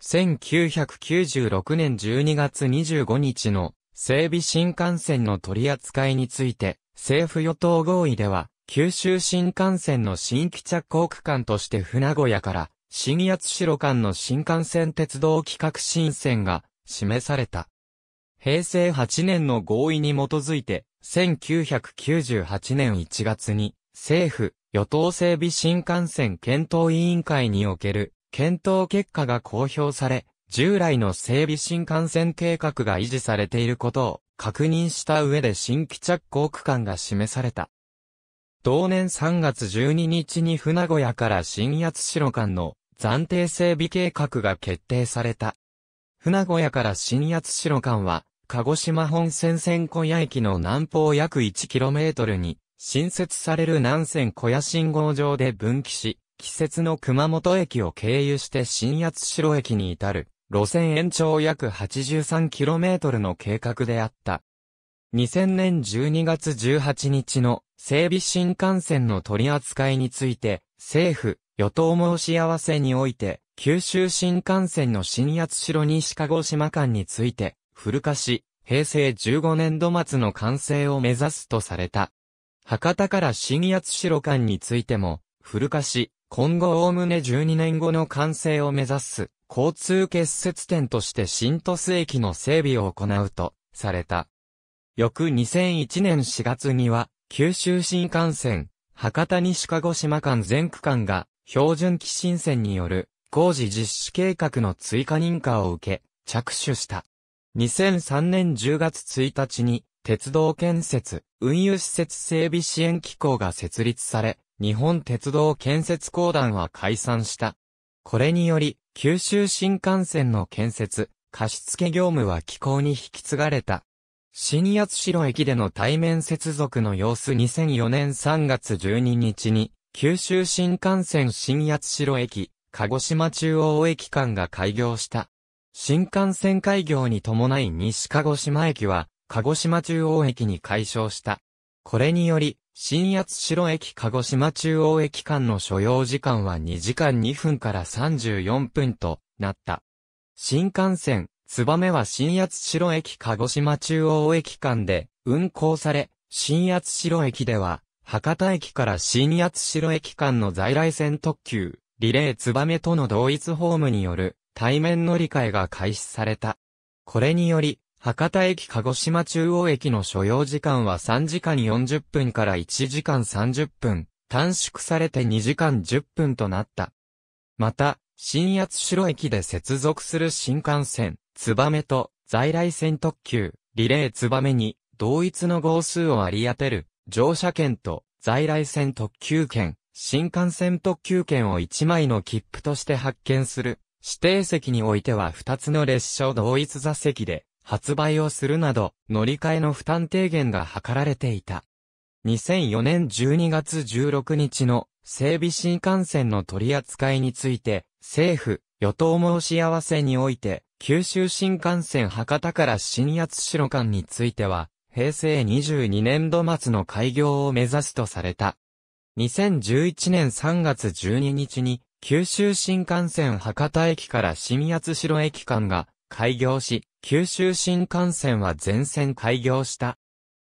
1996年12月25日の整備新幹線の取り扱いについて、政府与党合意では、九州新幹線の新規着工区間として船小屋から新八代間の新幹線鉄道企画新線が示された。平成8年の合意に基づいて、1998年1月に政府、与党整備新幹線検討委員会における検討結果が公表され、従来の整備新幹線計画が維持されていることを確認した上で新規着工区間が示された。同年3月12日に船小屋から新八代間の暫定整備計画が決定された。船小屋から新八代間は、鹿児島本線線小屋駅の南方約 1km に新設される南線小屋信号場で分岐し、季節の熊本駅を経由して新八代駅に至る、路線延長約 83km の計画であった。2000年12月18日の整備新幹線の取り扱いについて、政府、与党申し合わせにおいて、九州新幹線の新八代西鹿児島間について、古化し、平成15年度末の完成を目指すとされた。博多から新八代間についても、古化し、今後おおむね12年後の完成を目指す、交通結節点として新都市駅の整備を行うと、された。翌2001年4月には、九州新幹線、博多西鹿児島間全区間が、標準基新線による、工事実施計画の追加認可を受け、着手した。2003年10月1日に、鉄道建設、運輸施設整備支援機構が設立され、日本鉄道建設公団は解散した。これにより、九州新幹線の建設、貸付業務は機構に引き継がれた。新八代駅での対面接続の様子2004年3月12日に、九州新幹線新八代駅、鹿児島中央駅間が開業した。新幹線開業に伴い西鹿児島駅は、鹿児島中央駅に解消した。これにより、新八代駅鹿児島中央駅間の所要時間は2時間2分から34分となった。新幹線、ツバメは新八代駅鹿児島中央駅間で運行され、新八代駅では、博多駅から新八代駅間の在来線特急、リレーツバメとの同一ホームによる対面乗り換えが開始された。これにより、博多駅鹿児島中央駅の所要時間は3時間40分から1時間30分、短縮されて2時間10分となった。また、新八代駅で接続する新幹線、つばめと在来線特急、リレーつばめに、同一の号数を割り当てる、乗車券と在来線特急券、新幹線特急券を1枚の切符として発券する。指定席においては2つの列車を同一座席で発売をするなど、乗り換えの負担低減が図られていた。2004年12月16日の整備新幹線の取り扱いについて、政府、与党申し合わせにおいて、九州新幹線博多から新八代間については、平成22年度末の開業を目指すとされた。2011年3月12日に、九州新幹線博多駅から新八代駅間が開業し、九州新幹線は全線開業した。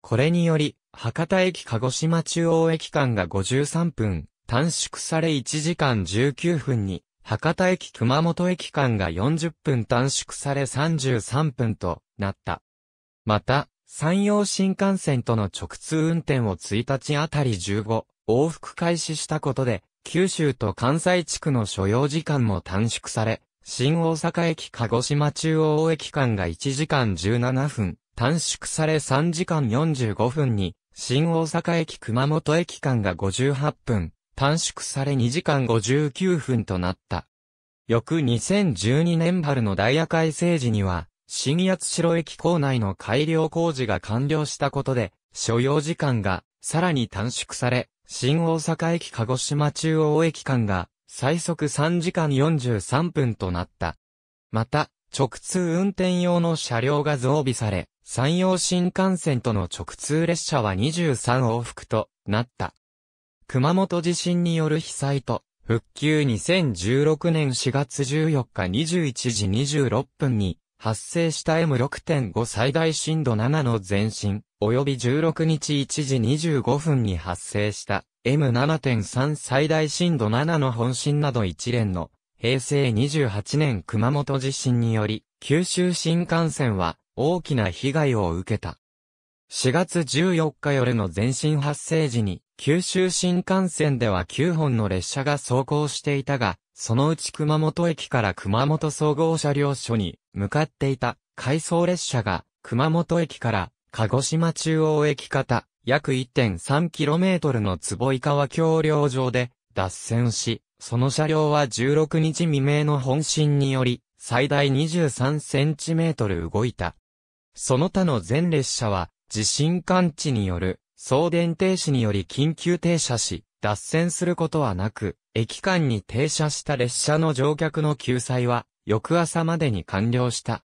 これにより、博多駅鹿児島中央駅間が53分、短縮され1時間19分に、博多駅熊本駅間が40分短縮され33分となった。また、山陽新幹線との直通運転を1日あたり15、往復開始したことで、九州と関西地区の所要時間も短縮され、新大阪駅鹿児島中央駅間が1時間17分、短縮され3時間45分に、新大阪駅熊本駅間が58分、短縮され2時間59分となった。翌2012年春のダイヤ改正時には、新八代駅構内の改良工事が完了したことで、所要時間がさらに短縮され、新大阪駅鹿児島中央駅間が最速3時間43分となった。また、直通運転用の車両が増備され、山陽新幹線との直通列車は23往復となった。熊本地震による被災と、復旧2016年4月14日21時26分に発生した M6.5 最大震度7の前震、及び16日1時25分に発生した M7.3 最大震度7の本震など一連の平成28年熊本地震により九州新幹線は大きな被害を受けた。4月14日夜の前震発生時に九州新幹線では9本の列車が走行していたが、そのうち熊本駅から熊本総合車両所に向かっていた回送列車が熊本駅から鹿児島中央駅方、約 1.3km の坪井川橋梁上で、脱線し、その車両は16日未明の本震により、最大 23cm 動いた。その他の全列車は、地震感知による、送電停止により緊急停車し、脱線することはなく、駅間に停車した列車の乗客の救済は、翌朝までに完了した。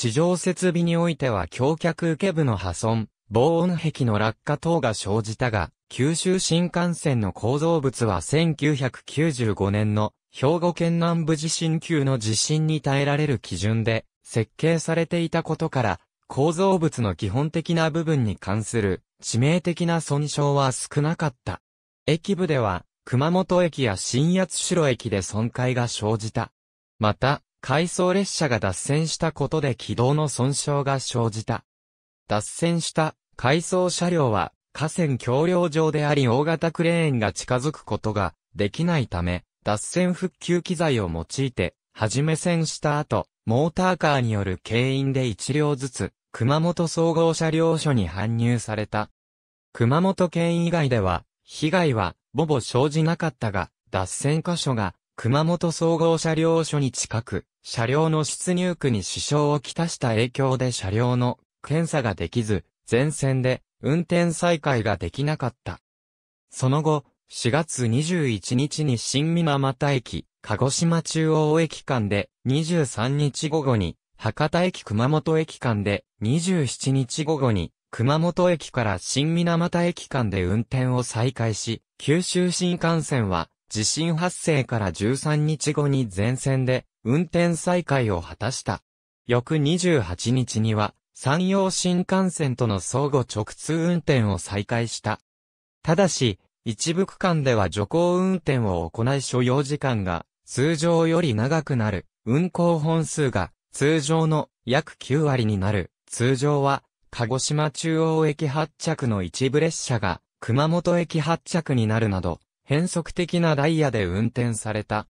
地上設備においては橋脚受け部の破損、防音壁の落下等が生じたが、九州新幹線の構造物は1995年の兵庫県南部地震級の地震に耐えられる基準で設計されていたことから、構造物の基本的な部分に関する致命的な損傷は少なかった。駅部では熊本駅や新八代駅で損壊が生じた。また、回送列車が脱線したことで軌道の損傷が生じた。脱線した回送車両は河川橋梁上であり大型クレーンが近づくことができないため、脱線復旧機材を用いて、始め線した後、モーターカーによる牽引で1両ずつ、熊本総合車両所に搬入された。熊本県以外では、被害は、ほぼ生じなかったが、脱線箇所が、熊本総合車両所に近く、車両の出入区に支障をきたした影響で車両の検査ができず、全線で運転再開ができなかった。その後、4月21日に新三沼田駅、鹿児島中央駅間で23日午後に、博多駅熊本駅間で27日午後に、熊本駅から新水俣駅間で運転を再開し、九州新幹線は地震発生から13日後に全線で運転再開を果たした。翌28日には、山陽新幹線との相互直通運転を再開した。ただし、一部区間では徐行運転を行い所要時間が通常より長くなる、運行本数が通常の約9割になる、通常は鹿児島中央駅発着の一部列車が熊本駅発着になるなど、変則的なダイヤで運転された。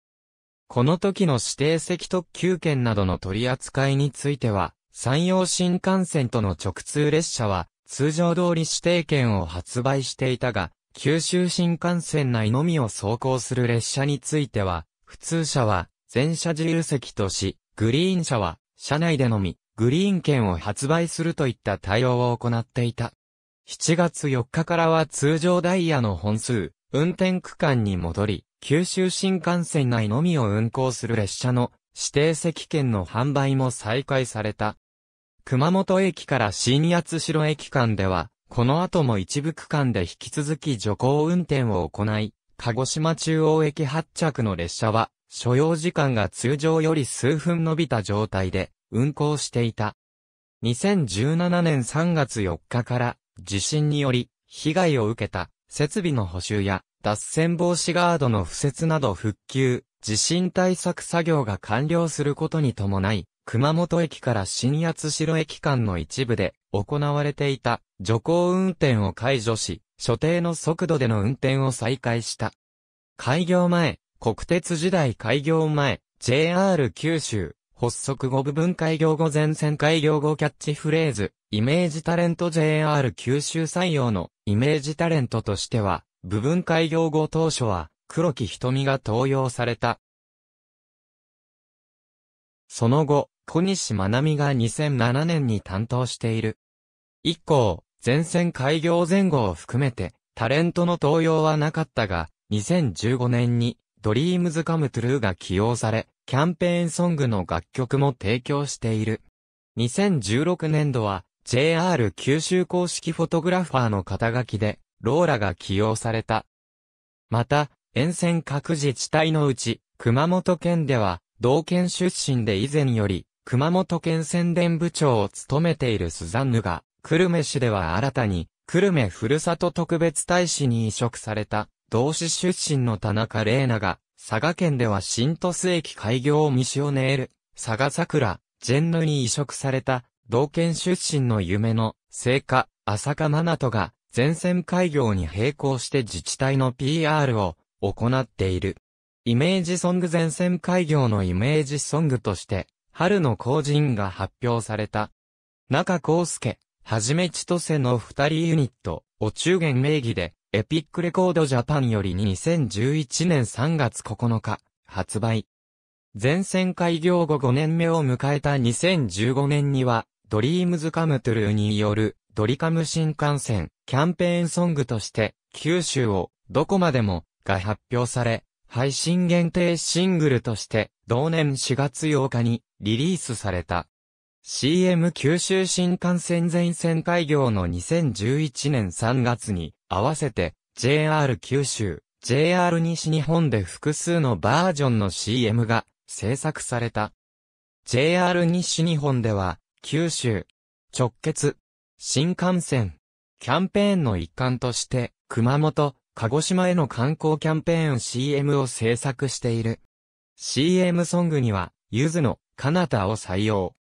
この時の指定席特急券などの取り扱いについては、山陽新幹線との直通列車は、通常通り指定券を発売していたが、九州新幹線内のみを走行する列車については、普通車は全車自由席とし、グリーン車は車内でのみ、グリーン券を発売するといった対応を行っていた。7月4日からは通常ダイヤの本数、運転区間に戻り、九州新幹線内のみを運行する列車の指定席券の販売も再開された。熊本駅から新八代駅間では、この後も一部区間で引き続き徐行運転を行い、鹿児島中央駅発着の列車は、所要時間が通常より数分伸びた状態で運行していた。2017年3月4日から地震により被害を受けた設備の補修や脱線防止ガードの敷設など復旧、地震対策作業が完了することに伴い、熊本駅から新八代駅間の一部で行われていた徐行運転を解除し、所定の速度での運転を再開した。開業前、国鉄時代開業前、JR 九州、発足後部分開業後前線開業後キャッチフレーズ、イメージタレント JR 九州採用のイメージタレントとしては、部分開業後当初は、黒木瞳が登用された。その後、小西学美が2007年に担当している。以降、前線開業前後を含めて、タレントの登用はなかったが、2015年に、ドリームズカムトゥルーが起用され、キャンペーンソングの楽曲も提供している。2016年度は、JR 九州公式フォトグラファーの肩書きで、ローラが起用された。また、沿線各自治体のうち、熊本県では、同県出身で以前より、熊本県宣伝部長を務めているスザンヌが、久留米市では新たに、久留米ふるさと特別大使に移植された、同市出身の田中玲奈が、佐賀県では新鳥栖駅開業をミシオネール、佐賀桜、ジェンヌに移植された、道県出身の夢の、聖火、浅香真奈トが、全線開業に並行して自治体の PR を行っている。イメージソング全線開業のイメージソングとして、春の後人が発表された。中康介、はじめ千歳の二人ユニット、お中元名義で、エピックレコードジャパンより2011年3月9日、発売。全線開業後5年目を迎えた2015年には、ドリームズカムトゥルーによるドリカム新幹線キャンペーンソングとして九州をどこまでもが発表され、配信限定シングルとして同年4月8日にリリースされた。CM 九州新幹線全線開業の2011年3月に合わせて JR 九州、JR 西日本で複数のバージョンの CM が制作された。JR 西日本では九州、直結、新幹線、キャンペーンの一環として、熊本、鹿児島への観光キャンペーン CM を制作している。CM ソングには、ゆずの、彼方を採用。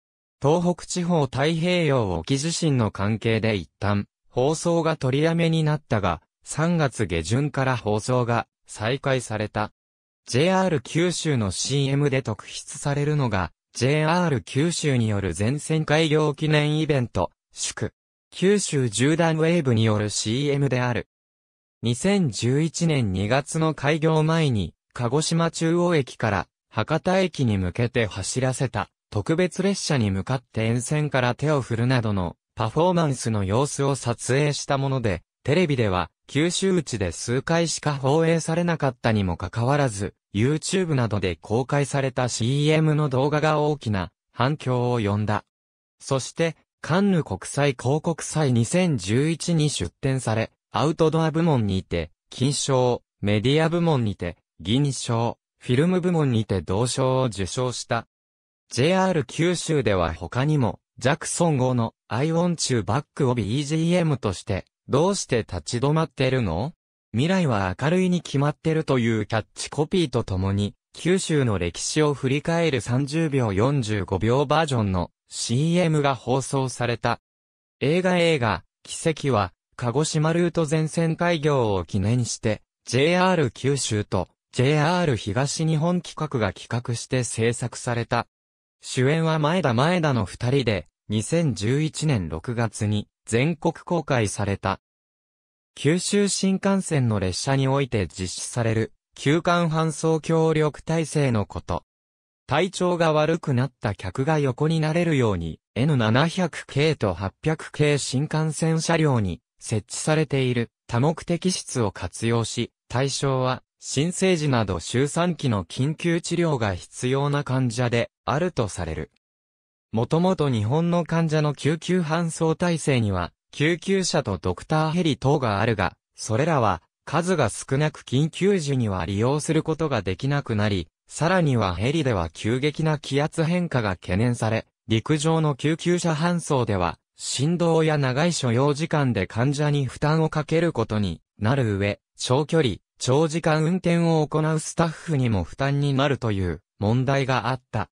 東北地方太平洋沖地震の関係で一旦、放送が取りやめになったが、3月下旬から放送が再開された。JR 九州の CM で特筆されるのが、JR 九州による全線開業記念イベント、祝、九州縦断ウェーブによる CM である。2011年2月の開業前に、鹿児島中央駅から博多駅に向けて走らせた特別列車に向かって沿線から手を振るなどのパフォーマンスの様子を撮影したもので、テレビでは九州地で数回しか放映されなかったにもかかわらず、YouTube などで公開された CM の動画が大きな反響を呼んだ。そして、カンヌ国際広告祭2011に出展され、アウトドア部門にて、金賞、メディア部門にて、銀賞、フィルム部門にて同賞を受賞した。JR 九州では他にも、ジャクソン号のアイオンチューバックを BGM としてどうして立ち止まってるの未来は明るいに決まってるというキャッチコピーとともに、九州の歴史を振り返る30秒45秒バージョンの CM が放送された。映画映画、奇跡は、鹿児島ルート全線開業を記念して、JR 九州と JR 東日本企画が企画して制作された。主演は前田前田の二人で、2011年6月に全国公開された。九州新幹線の列車において実施される、休館搬送協力体制のこと。体調が悪くなった客が横になれるように、N700 系と800系新幹線車両に設置されている多目的室を活用し、対象は新生児など周産期の緊急治療が必要な患者であるとされる。もともと日本の患者の救急搬送体制には、救急車とドクターヘリ等があるが、それらは、数が少なく緊急時には利用することができなくなり、さらにはヘリでは急激な気圧変化が懸念され、陸上の救急車搬送では、振動や長い所要時間で患者に負担をかけることになる上、長距離、長時間運転を行うスタッフにも負担になるという問題があった。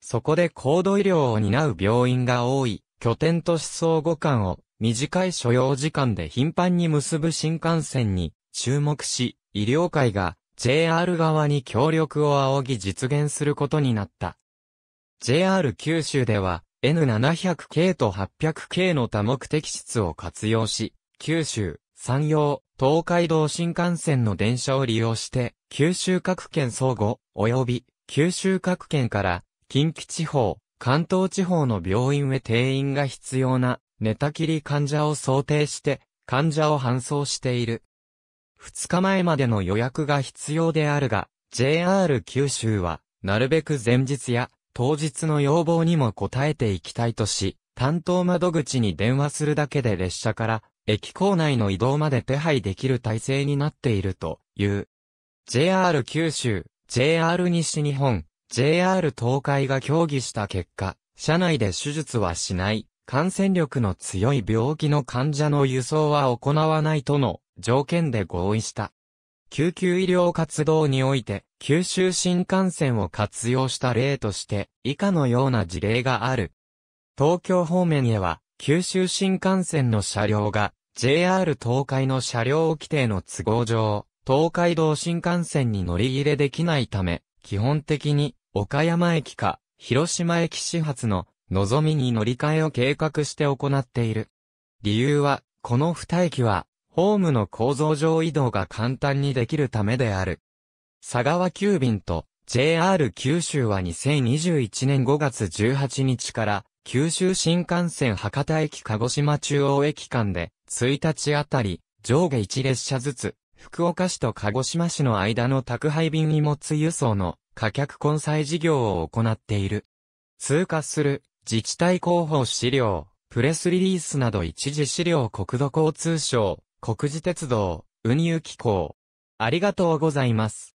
そこで高度医療を担う病院が多い、拠点と思想互換を短い所要時間で頻繁に結ぶ新幹線に注目し、医療界が JR 側に協力を仰ぎ実現することになった。JR 九州では N700 系と800系の多目的室を活用し、九州、山陽、東海道新幹線の電車を利用して、九州各県相互、及び九州各県から近畿地方、関東地方の病院へ定員が必要な、寝たきり患者を想定して、患者を搬送している。2日前までの予約が必要であるが、JR 九州は、なるべく前日や当日の要望にも応えていきたいとし、担当窓口に電話するだけで列車から駅構内の移動まで手配できる体制になっているという。JR 九州、JR 西日本、JR 東海が協議した結果、社内で手術はしない、感染力の強い病気の患者の輸送は行わないとの条件で合意した。救急医療活動において、九州新幹線を活用した例として、以下のような事例がある。東京方面へは、九州新幹線の車両が、JR 東海の車両規定の都合上、東海道新幹線に乗り入れできないため、基本的に岡山駅か、広島駅始発の、のぞみに乗り換えを計画して行っている。理由は、この二駅は、ホームの構造上移動が簡単にできるためである。佐川急便と JR 九州は2021年5月18日から九州新幹線博多駅鹿児島中央駅間で1日あたり上下1列車ずつ福岡市と鹿児島市の間の宅配便荷物輸送の貨客混載事業を行っている。通過する自治体広報資料、プレスリリースなど一時資料国土交通省、国事鉄道、運輸機構。ありがとうございます。